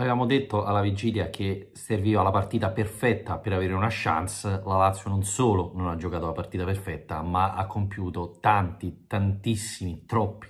Avevamo detto alla vigilia che serviva la partita perfetta per avere una chance, la Lazio non solo non ha giocato la partita perfetta, ma ha compiuto tanti, tantissimi, troppi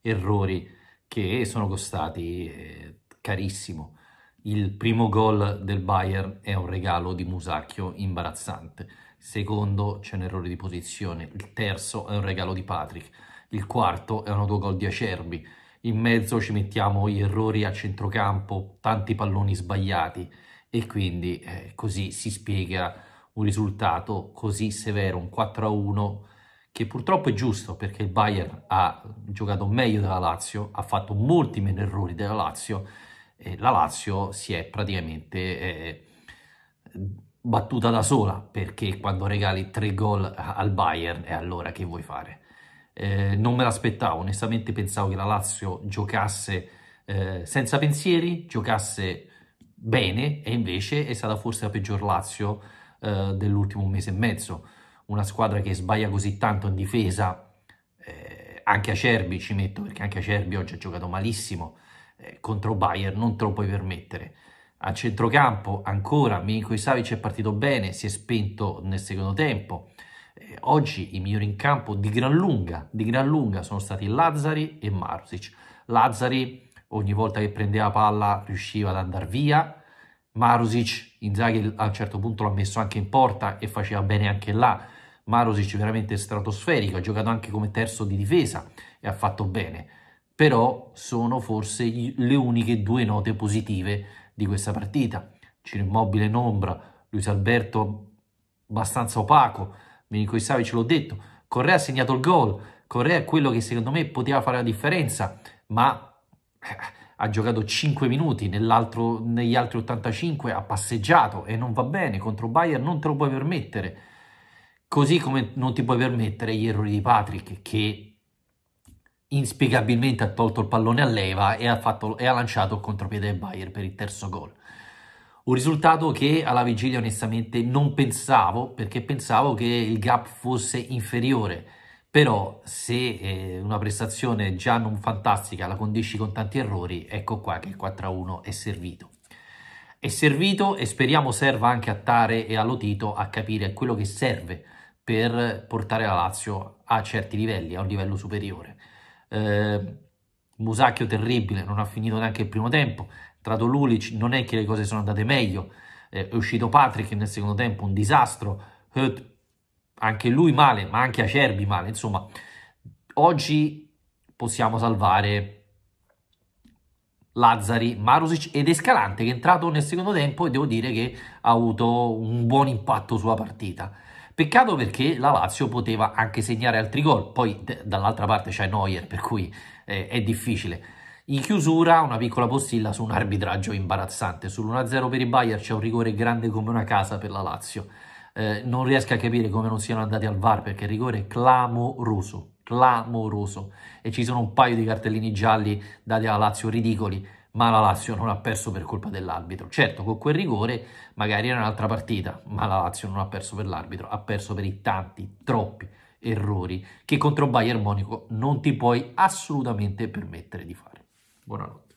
errori che sono costati eh, carissimo. Il primo gol del Bayern è un regalo di Musacchio imbarazzante, il secondo c'è un errore di posizione, il terzo è un regalo di Patrick, il quarto è un autogol di Acerbi, in mezzo ci mettiamo gli errori a centrocampo, tanti palloni sbagliati e quindi eh, così si spiega un risultato così severo, un 4-1 che purtroppo è giusto perché il Bayern ha giocato meglio della Lazio, ha fatto molti meno errori della Lazio e la Lazio si è praticamente eh, battuta da sola perché quando regali tre gol al Bayern è allora che vuoi fare? eh, non me l'aspettavo, onestamente pensavo che la Lazio giocasse eh, senza pensieri, giocasse bene e invece è stata forse la peggior Lazio eh, dell'ultimo mese e mezzo. Una squadra che sbaglia così tanto in difesa, eh, anche Acerbi ci metto perché anche Acerbi oggi ha giocato malissimo, eh, contro Bayern non te lo puoi permettere. A centrocampo ancora Milinkovic Savic è partito bene, si è spento nel secondo tempo. Oggi i migliori in campo di gran lunga, di gran lunga sono stati Lazzari e Marusic. Lazzari ogni volta che prendeva palla riusciva ad andare via, Marusic, Inzaghi a un certo punto l'ha messo anche in porta e faceva bene anche là. Marusic veramente stratosferico, ha giocato anche come terzo di difesa e ha fatto bene. Però sono forse le uniche due note positive di questa partita. Ciro Immobile in ombra, Luis Alberto abbastanza opaco, Milinkovic Savic l'ho detto, Correa ha segnato il gol, Correa è quello che secondo me poteva fare la differenza, ma eh, ha giocato 5 minuti, negli altri 85 ha passeggiato e non va bene, contro Bayern non te lo puoi permettere. Così come non ti puoi permettere gli errori di Patrick che inspiegabilmente ha tolto il pallone a leva e ha, fatto, e ha lanciato il contropiede del Bayern per il terzo gol. Un risultato che alla vigilia onestamente non pensavo perché pensavo che il gap fosse inferiore, però se eh, una prestazione già non fantastica la condisci con tanti errori, ecco qua che il 4-1 è servito. È servito e speriamo serva anche a Tare e all'Otito a capire quello che serve per portare la Lazio a certi livelli, a un livello superiore. Eh, Musacchio terribile, non ha finito neanche il primo tempo, Lulic non è che le cose sono andate meglio, eh, è uscito Patrick nel secondo tempo, un disastro, Hurt, anche lui male, ma anche Acerbi male, insomma, oggi possiamo salvare Lazzari, Marusic ed Escalante che è entrato nel secondo tempo e devo dire che ha avuto un buon impatto sulla partita. Peccato perché la Lazio poteva anche segnare altri gol, poi dall'altra parte c'è Neuer per cui eh, è difficile. In chiusura una piccola postilla su un arbitraggio imbarazzante, sull'1-0 per i Bayern c'è un rigore grande come una casa per la Lazio. Eh, non riesco a capire come non siano andati al VAR perché il rigore è clamoroso, clamoroso e ci sono un paio di cartellini gialli dati alla Lazio ridicoli ma la Lazio non ha perso per colpa dell'arbitro. Certo, con quel rigore magari era un'altra partita, ma la Lazio non ha perso per l'arbitro, ha perso per i tanti, troppi errori che contro Bayern Monaco non ti puoi assolutamente permettere di fare. Boa noite.